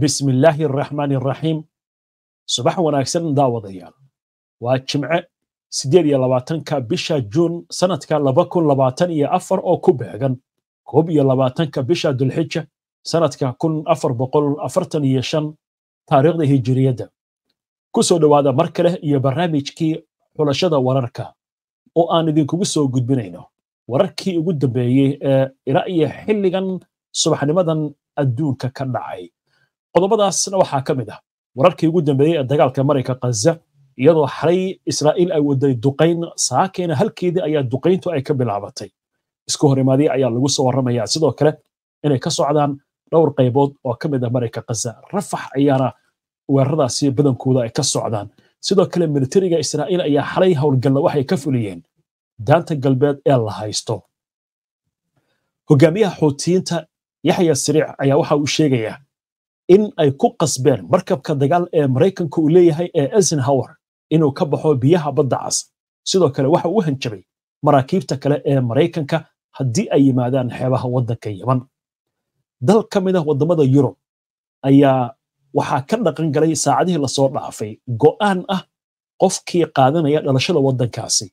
bismillaahi araxmaani araxiim subax wanaagsan daawadayaal waa jimce siddeed iyo labaatanka bisha juun sanadka laba kun labaatan iyo afar oo ku beegan koob iyo labaatanka bisha dulxija sanadka kun afar boqol afartan iyo shan taariikhda hijiriyadda ku soo dhowaada mar kale iyo barnaamijkii xulashada wararka oo aan idinkugu soo gudbinayno wararkii ugu dambeeyey ee ilaa iyo xilligan subaxnimadan adduunka ka dhacay qodobadaasna waxaa ka mid ah wararkii ugu dambeeyey ee dagaalka marayka khaza iyadoo xalay israa'iil ay waday duqayn saakeena halkeedii ayaa duqayntu ay ka bilaabatay isku hor imaadii ayaa lagu soo warramayaa sidoo kale inay ka socdaan dhowr qaybood oo ka mid ah marayka khaza rafax ayaana weeraradaasi badankooda ay ka socdaan sidoo kale militariga israa'iil ayaa xalay howlgalla waxay ka fuliyeen daanta galbeed ee la haysto hogaamiyaha xuutiyiinta yaxya siriic ayaa waxa uu sheegayaa in ay ku qasbeen markabka dagaal ee maraykanka uu leeyahay ee eisenhower inuu ka baxo biyaha badda cas sidoo kale waxa uu hanjabay maraakiibta kale ee maraykanka haddii ay yimaadaan xeebaha waddanka yaman dal ka mid ah waddamada yurub ayaa waxaa ka dhaqan galay saacadihii lasoo dhaafay go'aan ah qofkii qaadanaya dhalashada waddankaasi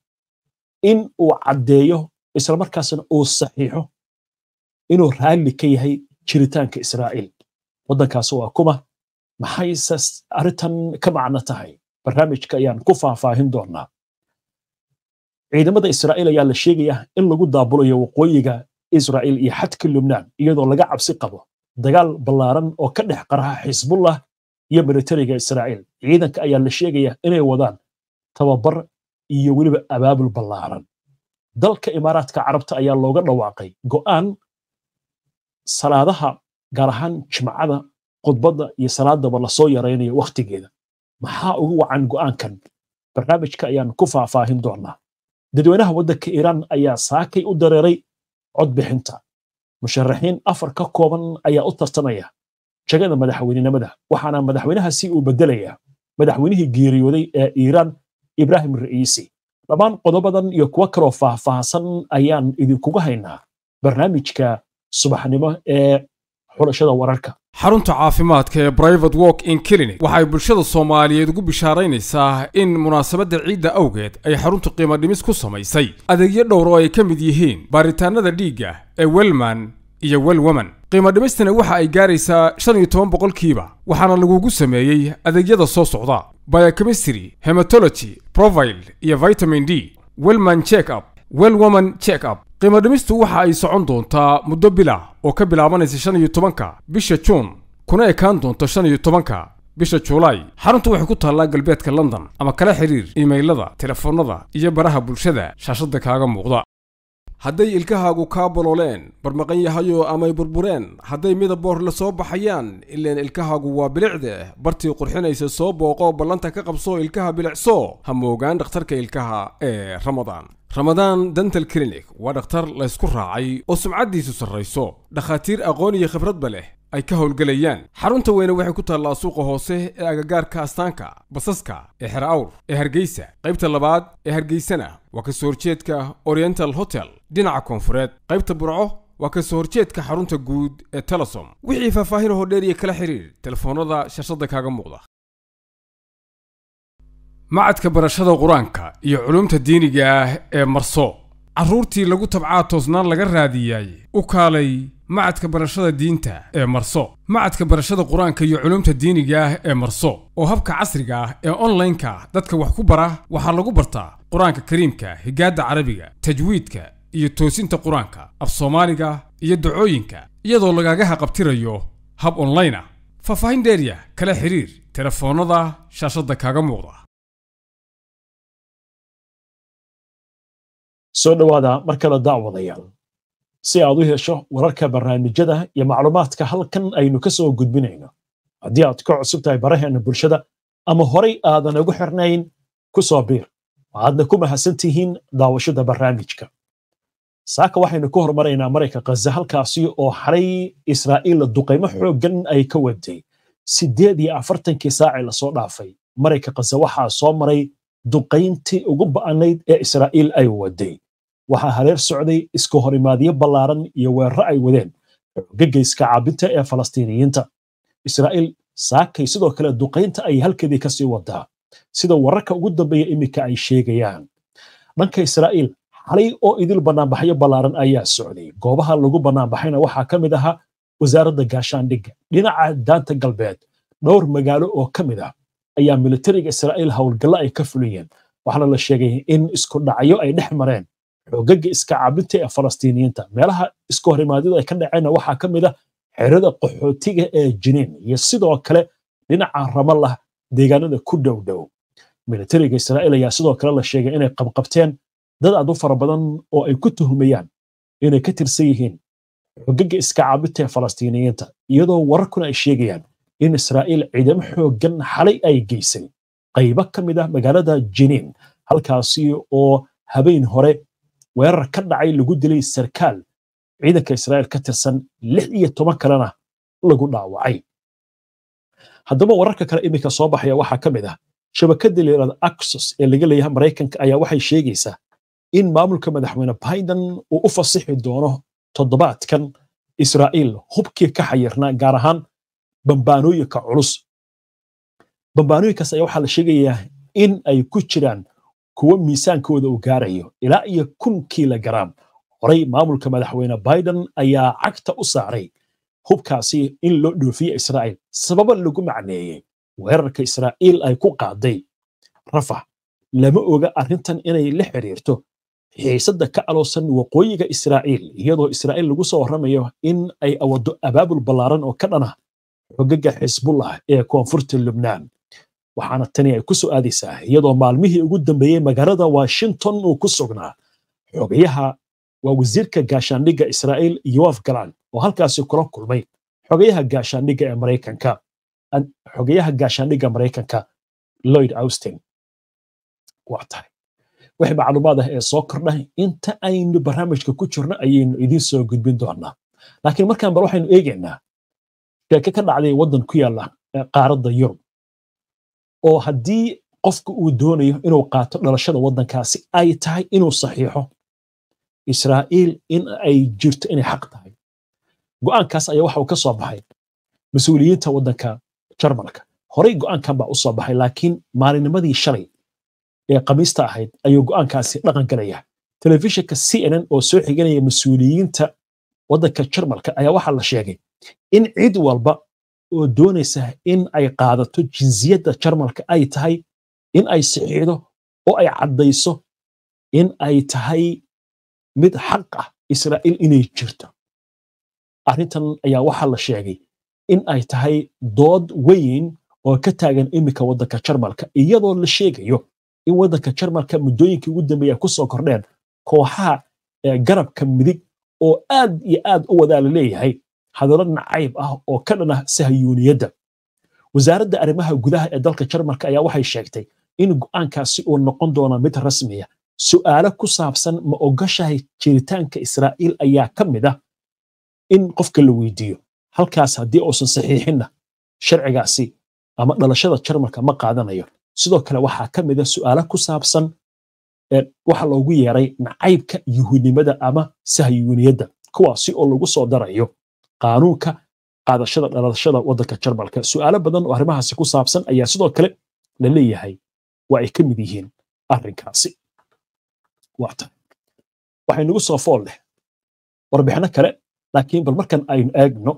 in uu caddeeyo islamarkaasna uu saxiixo inuu raalli ka yahay jiritaanka israa'iil waddankaas waa kuma maxayse arrintan ka macno tahay barnaamijka ayaan ku faahfaahin doonaa ciidamada israa'iil ayaa la sheegaya in lagu daabulayo waqooyiga israa'iil iyo xadka lubnaan iyadoo laga cabsi qabo dagaal ballaaran oo ka dhex qaraha xisbullah iyo militariga israa'iil ciidanka ayaa la sheegaya inay wadaan tababar iyo weliba abaabul ballaaran dalka imaaraadka carabta ayaa looga dhawaaqay go'aan salaadaha gaar ahaan jimcada khudbadda iyo salaadaba lasoo yaraynayo wakhtigeeda maxaa ugu wacan go'aankan barnaamijka ayaan ku faahfaahin doonaa dadweynaha waddanka iiraan ayaa saakay u dareeray cod bixinta musharaxiin afar ka kooban ayaa u tartamaya jagada madaxweynenimada waxaana madaxweynahaasi uu bedelayaa madaxweynihii geeriyooday ee iiraan ibraahim ra'iisi dhammaan qodobadan iyo kuwo kaloo faahfaahsan ayaan idinkugu haynaa barnaamijka subaxnimo ee xulashada wararka xarunta caafimaadka ee brivate walk in clinic waxay bulshada soomaaliyeed ugu bishaaraynaysaa in munaasabadda ciidda awgeed ay xaruntu qiimo dhimis ku samaysay adeegyo dhowr oo ay ka mid yihiin baaritaanada dhiigga ee welman iyo welwoman qiimo dhimistana waxa ay gaaraysaa shan iyo toban boqolkiiba waxaana lagugu sameeyey adeegyada soo socda biochemistry hematology profile iyo vitamin d welman check up welwoman check up qiimo dhimistu waxa ay socon doontaa muddo bila oo ka bilaabanaysa shan iyo tobanka bisha juun kuna ekaan doonto shan iyo tobanka bisha juulaay xaruntu waxay ku taallaa galbeedka london ama kala xidhiir imaylada telefoonnada iyo baraha bulshada shaashadda kaaga muuqda hadday ilkahaagu kaa bolooleen barmaqan yahayo amay burbureen hadday midaboor la soo baxayaan ileen ilkahaagu waa bilicde bartii qurxinaysa soo booqoo ballanta ka qabsoo ilkaha bilicso ha moogaan dhakhtarka ilkaha ee ramadaan ramadaan dental clinic waa dhakhtar la laysku raacay oo sumcaddiisu sarrayso dhakhaatiir aqoon iyo khibradba leh ay ka howlgelayaan xarunta weyne waxay ku taallaa suuqa hoose ee agagaarka astaanka basaska ee xer awr ee hargeysa qaybta labaad ee hargeysana waa kasoo horjeedka oriental hotel dhinaca koonfureed qaybta burco waa kasoo horjeedka xarunta guud ee telesom wixii faahfaahin hoo dheer iyo kala xidhiir telefoonnada sharshadda kaaga muuqda macadka barashada qur-aanka iyo culumta diiniga ah ee marso carruurtii lagu tabcaa toosnaan laga raadiyaay u kaalay macadka barashada diinta ee marso macadka barashada qur-aanka iyo culumta diiniga ah ee marso oo habka casriga ah ee onlineka dadka wax ku bara waxaa lagu bartaa qur-aanka kariimka higaadda carabiga tajwiidka iyo toosinta qur-aanka af soomaaliga iyo dacooyinka iyadoo lagaagaha qabtirayo hab onlayn ah faahfaahin dheeryah kala xiriir telefoonnada shaashadda kaaga muuqda soo dhowaada mar kale daawadayaal si aad u hesho wararka barnaamijyada iyo macluumaadka halkan aynu ka soo gudbinayno haddii aad ka cusub tahay baraheenna bulshada ama horay aadan ugu xirnayn ku soo biir aadna ku mahadsan tihiin daawashada barnaamijka saaka waxaynu ku hormaraynaa marayka khaza halkaasi oo xaray israa'iil duqaymo xooggan ay ka waday sideed iyo afartankii saacii lasoo dhaafay marayka khaza waxaa soo maray duqayntii ugu ba'anayd ee israa'iil ay waday waxaa hareer socday iska horimaadyo ballaaran iyo weeraro ay wadeen gagayska caabinta ee falastiiniyiinta israa'iil saakay sidoo kale duqaynta ay halkeedii ka wadaa sida wararka ugu dambeeya iminka ay sheegayaan dhanka israa'iil xalay oo idil bannaanbaxyo ballaaran ayaa socday goobaha lagu bannaanbaxayna waxaa ka mid ahaa wasaaradda gaashaandhigga dhinaca daanta galbeed dhowr magaalo oo ka mid ah ayaa militariga israa'iil howlgallo ay ka fuliyeen waxaana la sheegay in isku dhacyo ay dhex mareen xogaga iska caabinta ee falastiiniyiinta meelaha iska horimaadida ay ka dhaceenna waxaa ka mid a ah xerada qaxootiga ee jiniin iyo sidoo kale dhinaca ramalah deegaanada ku dhowdhow militariga israa'iil ayaa sidoo kale la sheegay inay qabqabteen dad aad u fara badan oo ay ku tuhmayaan inay ka tirsan yihiin xogaga iska caabinta ee falastiiniyiinta iyadoo wararkuna ay sheegayaan in israa'iil ciidamo xooggan xalay ay geysay qaybo ka mid ah magaalada jiniin halkaasi oo habeen hore weerar ka dhacay lagu dilay sarkaal ciidanka israa'iil ka tirsan lix iyo toban kalena lagu dhaawacay haddaba wararka kale iminka soo baxaya waxaa ka mid ah shabakadda layrada axos ee laga leeyahay maraykanka ayaa waxay sheegaysaa in maamulka madaxweyne biden uu u fasixi doono toddobaadkan israa'iil hubkii ka xayirnaa gaar ahaan bambaanooyinka culus bambaanooyinkaas ayaa waxaa la sheegayaa in ay ku jiraan kuwo miisaankooda uu gaarayo ilaa iyo kun kilogaram horey maamulka madaxweyne biden ayaa cagta u saaray hubkaasi in loo dhoofiye israa'iil sababo lagu macneeyey weerarka israa'iil ay ku qaaday rafax lama oga arrintan inay la xiriirto xiisadda ka aloosan waqooyiga israa'iil iyadoo israa'iil lagu soo warramayo in ay awado abaabul ballaaran oo ka dhanah xogaga xisbullah ee koonfurta lubnaan waxaana tani ay ku soo aadaysaa iyadoo maalmihii ugu dambeeyey magaalada washington uu ku sugnaa xogayaha waa wasiirka gaashaandhigga israa'iil yoaf galan oo halkaasi kula kulmay xogayaha gaashaandhigga ee maraykanka xogayaha gaashaandhigga maraykanka lloyd austin waa tahay wixii macluumaad ah ee soo kordhay inta aynu barnaamijka ku jirno ayaynu idiin soo gudbin doonaa laakiin markaan bal waxaynu eegaynaa sheeke ka dhacday waddan ku yaala qaaradda yurub oo haddii qofka uu doonayo inuu qaato dhalashada waddankaasi ay tahay inuu saxiixo israa'iil in ay jirto inay xaq tahay go'aankaas ayaa waxa uu ka soo baxay mas-uuliyiinta waddanka jarmalka horey go'aankan baa u soo baxay laakiin maalinnimadii shalay ee khamiista ahayd ayuu go'aankaasi dhaqan galaya telefishinka c n n oo soo xiganaya mas-uuliyiinta waddanka jarmalka ayaa waxaa la sheegay in cid walba oo doonaysa in ay qaadato jinsiyadda jarmalka ay tahay in ay sixiixdo oo ay caddayso in ay tahay mid xaq ah israa'iil inay jirto arrintan ayaa waxaa la sheegay in ay tahay dood weyn oo ka taagan iminka waddanka jarmalka iyadoo la sheegayo in waddanka jarmalka muddooyinkii ugu dambeeya ku soo kordheen kooxaha eh, garabka midig oo aad iyo aad u wadaa la leeyahay hadallo nacayb ah oo ka dhan ah sahayuuniyadda wasaaradda arrimaha gudaha ee dalka jarmalka ayaa waxay sheegtay in go'aankaasi uu noqon doono mid rasmiya su'aalo ku saabsan ma ogashahay jiritaanka israa'iil ayaa ka mid ah in qofka la weydiiyo halkaas haddii uusan saxiixinna sharcigaasi ama dhalashada jarmalka ma qaadanayo sidoo kale waxaa ka mid a ah su'aalo ku saabsan eh, waxa loogu yeeray nacaybka yuhuudnimada ama sahayuuniyadda kuwaasi oo lagu soo darayo qaanuunka qaadashada dhalashada waddanka jarmalka su-aalo badan oo arrimahaasi ku saabsan ayaa sidoo kale la leeyahay waa ay ka mid yihiin arrinkaasi nagu soo fool leh warbixino kale laakiin bal markan aynu eegno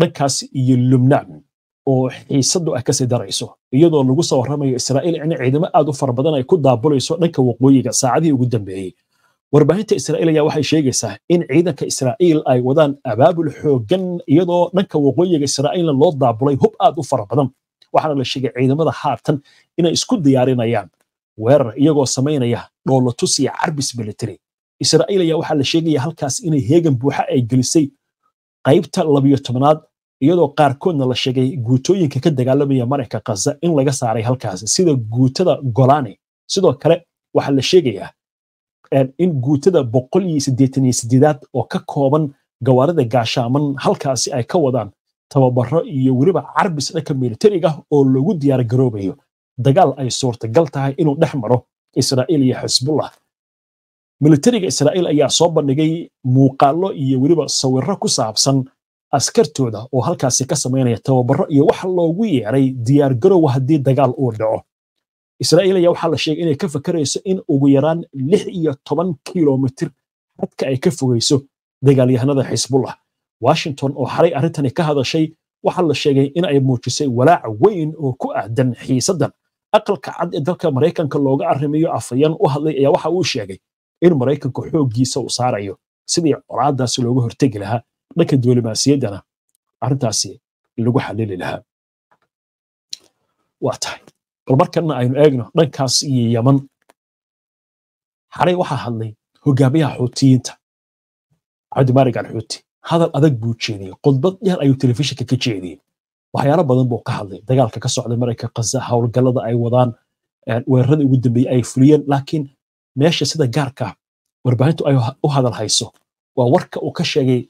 dhankaasi iyo lubnaan oo xiisadu ay kasii darayso iyadoo lagu soo warramayo israa'iil in ciidamo aad u fara badan ay ku daabulayso dhanka waqooyiga saacadihii ugu dambeeyey warbaahinta israa'iil ayaa waxay sheegaysaa in ciidanka israa'iil ay wadaan abaabul xoogan iyadoo dhanka waqooyiga israa'iilna loo daabulay hub aad u fara badan waxaana la sheegay ciidamada haatan inay isku diyaarinayaan weerar iyagoo samaynaya dhoolatus iyo carbis military israa'iil ayaa waxaa la sheegaya halkaas inay heegan buuxa ay gelisay qaybta labiyo tobnaad iyadoo qaarkoodna la sheegay guutooyinka ka dagaalamaya marayka khaza in laga saaray halkaas sida guutada golani sidoo kale waxaa la sheegayaa in guutada boqol iyo sideetan iyo sideedaad oo ka kooban gawaarida gaashaaman halkaasi ay ka wadaan tababaro iyo weliba carbis dhanka militariga ah oo logu diyaar garoobayo dagaal ay suurtagal tahay inuu dhex maro israa'iil iyo xisbullah militariga israa'iil ayaa soo bandhigay muuqaallo iyo weliba sawiro ku saabsan askartooda oo halkaasi ka samaynaya tababaro iyo waxa loogu yeeray diyaargaroowa haddii dagaal uu dhaco israa'iil ayaa waxaa la sheegay inay ka fakarayso in ugu yaraan lix iyo toban kilomitir xadka ay ka fogayso dagaalyahanada xisbullah washington oo xalay arrintani ka hadashay waxaa la sheegay in ay muujisay walaac weyn oo ku aadan xiisadan aqalka cad ee dalka maraykanka looga arrimayo afayaan u hadlay ayaa waxa uu sheegay in maraykanka xooggiisa u saarayo sidii colaadaasi looga hortegi lahaa dhanka diblomaasiyaddana arrintaasi lagu xallili lahaa waa tahay bal markana aynu eegno dhankaas iyo yaman xalay waxaa hadlay hogaamiyaha xuutiyiinta cabdimaalig alxuuti hadal adag buu jeediyey khudbad dheer ayuu telefishinka ka jeediyey waxyaalo badan buu ka hadlay dagaalka ka socda marayka khaza howlgallada ay wadaan eh, weeraradii ugu dambeeyey ay fuliyeen laakiin meesha sida gaarka warbaahintu ay u hadal hayso waa warka uu ka sheegay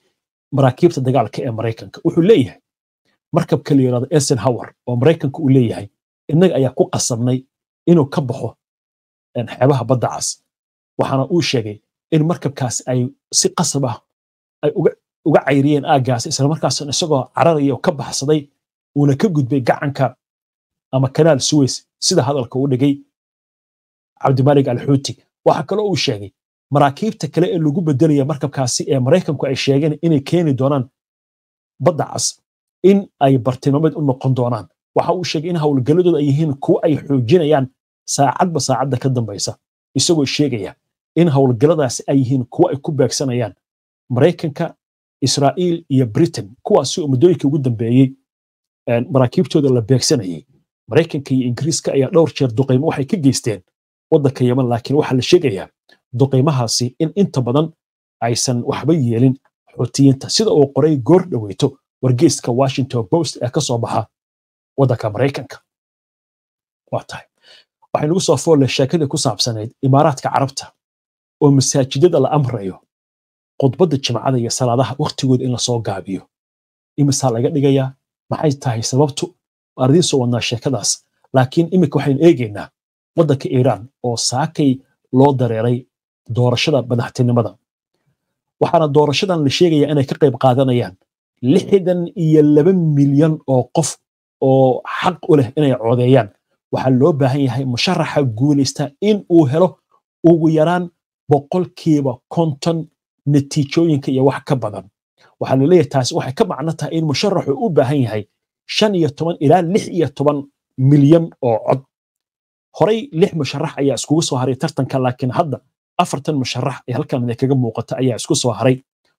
maraakiibta dagaalka ee maraykanka wuxuu leeyahay markabka la esen esenhower oo maraykanka uu leeyahay innaga ayaa ku qasabnay inuu ka baxo xeebaha badda cas waxaana uu sheegay in markabkaas ay si qasab ah ay uga cayriyeen aaggaas islamarkaasna isagoo cararaya ka baxsaday uuna ka gudbay gacanka ama kanaal suweys sida hadalka u dhigay cabdimalik alxuuti waxaa kaloo uu sheegay maraakiibta kale ee lagu bedelaya markabkaasi ee maraykanku ay sheegeen inay keeni doonaan badda cas in ay bartilmaameed u noqon doonaan waxa uu sheegay in howlgaladooda ay yihiin kuwa ay xoojinayaan saacadba saacadda ka dambaysa isagoo sheegaya in howlgaladaasi ay yihiin kuwa ay ku beegsanayaan maraykanka israa'iil iyo britain kuwaasi oo muddooyinkii ugu dambeeyey maraakiibtooda la beegsanayey maraykanka iyo ingiriiska ayaa dhowr jeer duqaymo waxay ka geysteen waddanka yeman laakiin waxaa la sheegayaa duqaymahaasi in inta badan aysan waxba yeelin xoutiyiinta sida uu qoray goor dhoweyto wargeyska washington post ee kasoo baxa wadanka maraykanka waa tahay waxaynugu soo foolle sheekadii ku saabsanayd imaaraadka carabta oo masaajidada la amrayo khudbadda jimcada iyo salaadaha wakhtigooda in lasoo gaabiyo imisaa laga dhigayaa maxay tahay sababtu ardiin soo wadnaa sheekadaas laakiin iminka waxaynu eegaynaa waddanka iiraan oo saakay loo dareeray doorashada madaxtinimada waxaana doorashadan la sheegayaa inay ka qayb qaadanayaan lixdan iyo laba milyan oo qof oo xaq u leh inay codeeyaan waxaa loo baahan yahay musharaxa guuleysta in uu helo ugu yaraan boqolkiiba konton natiijooyinka iyo wax ka badan waxaa laleeyahay taasi waxay ka macno tahay in musharaxu u baahan yahay shan iyo toban ilaa lix iyo toban milyan oo cod horay lix musharax ayaa iskugu soo haray tartanka laakiin hadda afartan musharax ee halkan idinkaga muuqata ayaa isku soo haray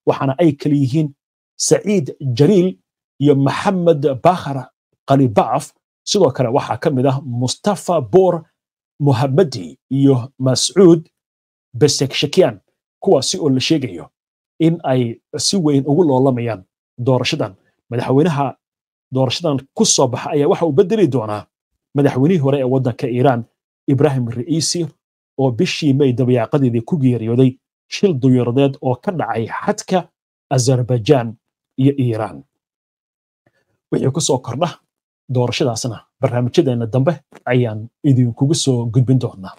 waxaana ay kala yihiin saciid jariil iyo maxamed bakhara ali sidoo kale waxaa ka mid ah mustafa boor muhamadi iyo mascuud besegshakiyan kuwaasi oo la sheegayo in ay si weyn ugu loolamayaan doorashadan madaxweynaha doorashadan ku soo baxa ayaa waxa uu bedeli doonaa madaxweynihii hore ee waddanka iiraan ibraahim ra'iisi oo bishii may dabayaaqadeedii ku geeriyooday shil duyaradeed oo ka dhacay xadka azerbaijaan iyo iiraan wixii ku kordha doorashadaasna barnaamijyadeena dambe ayaan idinkugu soo gudbin doonaa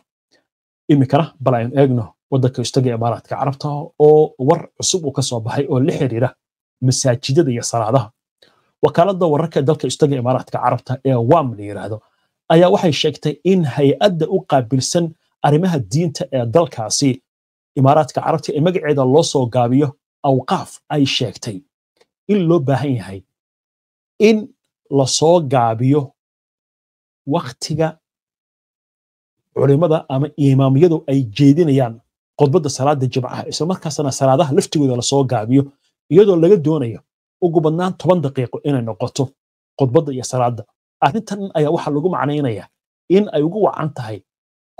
iminkana bal aynu eegno waddanka istaga imaaraadka carabta oo war cusub uu kasoo baxay oo la xiriira masaajidada iyo salaadaha wakaalada wararka dalka istaga imaaraadka carabta ee wam la yidhaahdo ayaa waxay sheegtay in hay-adda u qaabilsan arrimaha diinta ee dalkaasi imaaraadka carabta ee magaceeda loo soo gaabiyo awqaaf ay sheegtay in loo baahan yahay in lasoo gaabiyo waktiga culimada ama imaamyadu ay jeedinayaan khudbadda salaada jimcaha isla markaasna salaadaha laftigooda lasoo gaabiyo iyadoo laga doonayo ugu badnaan toban daqiiqo inay noqoto khudbadda iyo salaadda arrintan ayaa waxaa lagu macnaynayaa in ay ugu wacan tahay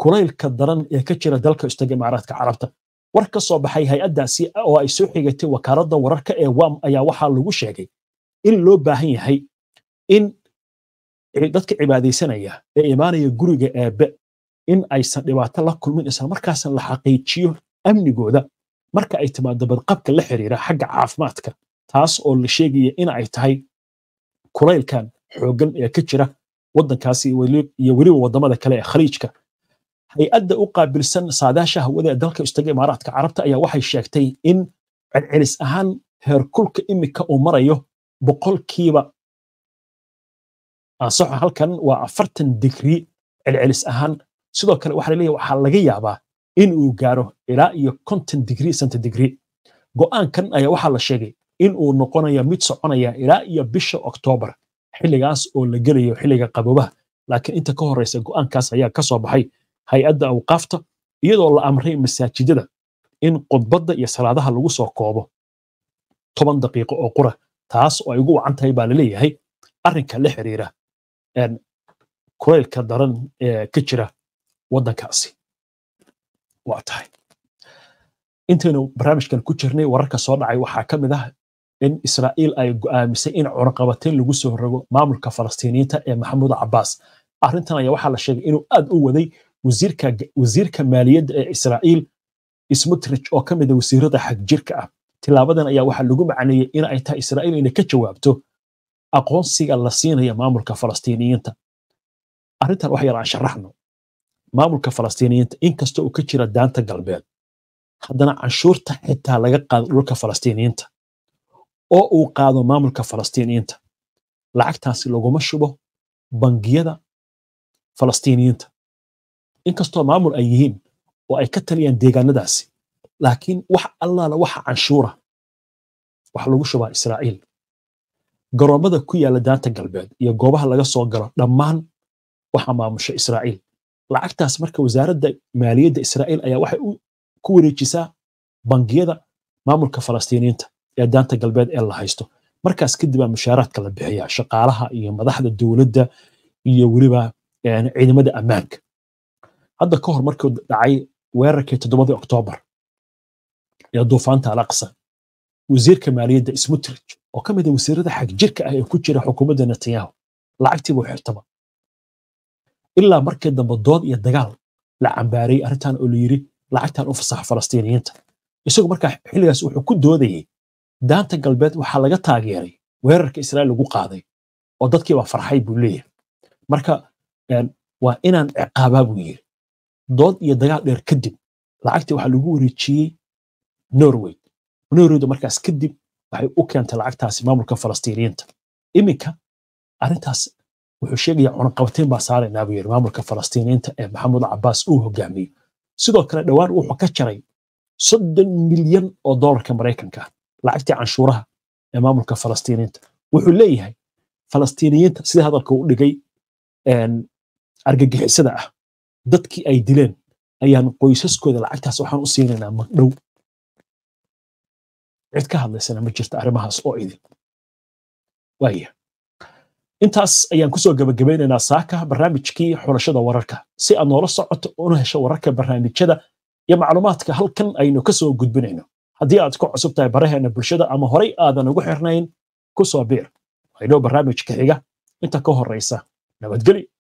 kulaylka daran ee ka jira dalka istaga imaaraadka carabta war ka soo baxay hay-addaasi oo ay soo xigatay wakaaladda wararka ee wam ayaa waxaa lagu sheegay in loo baahan yahay in dadka cibaadaysanaya ee imaanaya guriga aabe in aysan dhibaato la kulmin islamarkaasna la xaqiijiyo amnigooda marka ay timaado badqabka la xiriira xagga caafimaadka taas oo la sheegaya in ay tahay kulaylkan xooggan ee ka jira waddankaasi iyo weliba waddamada kale ee khaliijka hay-adda u qaabilsan saadaasha hawada ee dalka istaga imaaraadka carabta ayaa waxay sheegtay in celcelis ahaan heerkulka imika uu marayo boqolkiiba ansax ah, halkan waa afartan digri celcelis ahaan sidoo kale waxaa laleeyahay waxaa laga yaabaa in uu gaaro ilaa iyo konton digri santon digri go'aankan ayaa waxaa la sheegay in uu noqonayo mid soconaya ilaa iyo bisha oktoobar xilligaas oo la gelayo xilliga qaboobaha laakiin inta ka horreysa go'aankaas ayaa ka soo baxay hay-adda awqaafta iyadoo la amray masaajidada in khudbadda iyo salaadaha lagu soo koobo toban daqiiqo oo qura taas oo ay ugu wacan tahay baa laleeyahay arrinka la xiriira kuleylka daran ee ka jira waddankaasi waa tahay intaynu barnaamijkan ku jirnay wararka soo dhacay waxaa ka mid ah in israa'iil ay go'aamisay in cunaqabatayn lagu soo rogo maamulka falastiiniyiinta ee maxamuud cabbaas arrintan ayaa waxaa la sheegay inuu aad u waday wasiirka maaliyadda ee israa'iil smutrich oo ka mid a ah wasiirada xagjirka ah tilaabadan ayaa waxaa lagu macneeyey in ay tahay israa'iil inay ka jawaabto aqoonsiga la siinaya maamulka falastiiniyiinta arrintan wax yar aan sharaxno maamulka falastiiniyiinta inkastoo uu ka jira daanta galbeed haddana canshuurta xitaa laga qaado dhulka falastiiniyiinta oo uu qaado maamulka falastiiniyiinta lacagtaasi laguma shubo bangiyada falastiiniyiinta inkastoo maamul ay yihiin oo ay ka taliyaan deegaanadaasi laakiin wax allaala waxa canshuura wax lagu shubaa israa'iil garoomada ku yaala daanta galbeed iyo goobaha laga soo galo dhammaan waxaa maamusha israa'iil lacagtaas marka wasaaradda maaliyadda israa'iil ayaa waxay ku wareejisaa bangiyada maamulka falastiiniyiinta ee daanta galbeed ee la haysto markaas kadibaa mushaaraadka la bixiyaa shaqaalaha iyo madaxda dowladda iyo weliba ciidamada ammaanka hadda ka hor markuu dhacay weerarkii toddobadii oktoobar ee duufaanta al wasiirka maaliyadda smutrich oo ka mid a ah wasiirada xagjirka ah ee ku jira xukuumadda netanyahu lacagtiibuu xirtaba ilaa markii dambe dood iyo dagaal la cambaarayey arrintan oo la lacagtan u fasaxa falastiiniyiinta isagu markaa xilligaas wuxuu ku doodayey daanta galbeed waxaa laga taageeray weerarka israa'iil lagu qaaday oo dadkiibaa farxay buu leeyahay marka waa inaan ciqaabaa buu yiri dood iyo dagaal dheer kadib lacagtii waxaa lagu wareejiyey norway norwayda markaas kadib waxay u keentay lacagtaasi maamulka falastiiniyiinta iminka arintaas wuxuu sheegaya cunaqabatayn baa saaraynaa buu yidhi maamulka falastiiniyiinta ee maxamuud cabaas uu hogaamiye sidoo kale dhowaan wuxuu ka jaray soddon milyan oo doolarka maraykanka lacagtii canshuuraha ee maamulka falastiiniyiinta wuxuu leeyahay falastiiniyiinta sida hadalka u dhigay argagixisada ah dadkii ay dileen ayaan qoysaskooda lacagtaas waxaan u siinaynaa magdhow cid ka hadlaysana ma jirta arrimahaas oo idin waaya intaas ayaan kusoo gabagabaynaynaa saaka barnaamijkii xulashada wararka si aad noola socoto una hesho wararka barnaamijyada iyo macluumaadka halkan aynu kasoo gudbinayno haddii aad ku cusub tahay baraheena bulshada ama horey aadan ugu xirnayn ku soo biir waynoo barnaamijka xiga inta ka horeysa nabadgelyo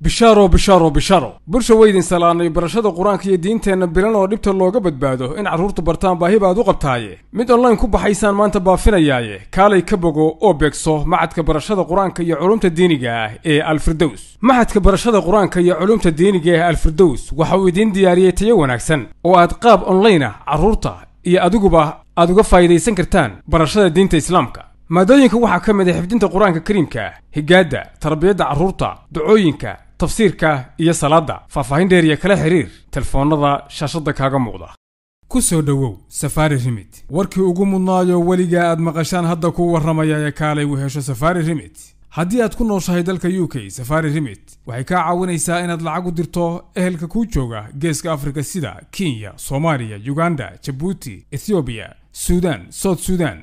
bishaaro bishaaro bishaaro bulsha weydin salaanay barashada qur-aanka iyo diinteenna bilan oo dhibta looga badbaado in carruurtu bartaan baahi baad u qabtaaye mid online ku baxaysaan maanta baafinayaaye kaalay ka bogo oo beegso macadka barashada qur-aanka iyo culumta diiniga ah ee alfirdows macadka barashada qur-aanka iyo culumta diiniga ee alfirdows waxa uu idiin diyaariyey tayo wanaagsan oo aad qaab online ah carruurta iyo adiguba aad uga faa'idaysan kartaan barashada diinta islaamka maadooyinka waxaa ka mid a ah xifdinta qur-aanka kariimka higaadda tarbiyadda carruurta ducooyinka tafsiirka iyo salaadda faahfaahin dheer iyo kala xiriir telefoonnada shaashadda kaaga muuqda ku soo dhowow safaari rimit warkii ugu mudnaayo weligaa aad maqashaan hadda ku warramaya ee kaalay u hesho safaari rimit haddii aad ku nooshahay dalka u k safari rimit waxay kaa caawinaysaa inaad lacag u dirto ehelka kuu jooga geeska afrika sida kenya soomaaliya uganda jabuuti ethoobiya suudaan south suudaan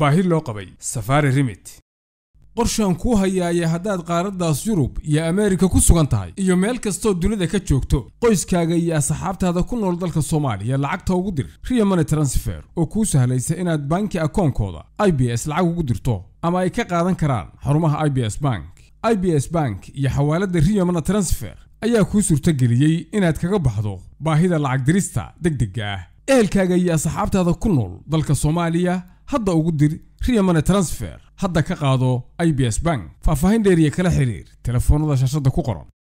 baahi loo qabay safaari rimit qorshaan kuu hayaaya haddaad qaaraddaas yurub iyo ameerika ku sugan tahay iyo meel kastoo dunida ka joogto qoyskaaga iyo asxaabtaada ku nool dalka soomaaliya lacagta ugu dir riya money transfer oo kuu sahlaysa inaad banki akoonkooda i b s lacag ugu dirto ama ay ka qaadan karaan xarumaha i b s bank i b s bank iyo xawaaladda riya money transfer ayaa kuu suurtageliyey inaad kaga baxdo baahida lacag dirista deg degga ah ehelkaaga iyo asxaabtaada ku nool dalka soomaaliya hadda ugu dir riamane transfer hadda ka qaado i b s bank faahfaahin dheeriya kala xiriir telefoonnada shaashadda ku qoran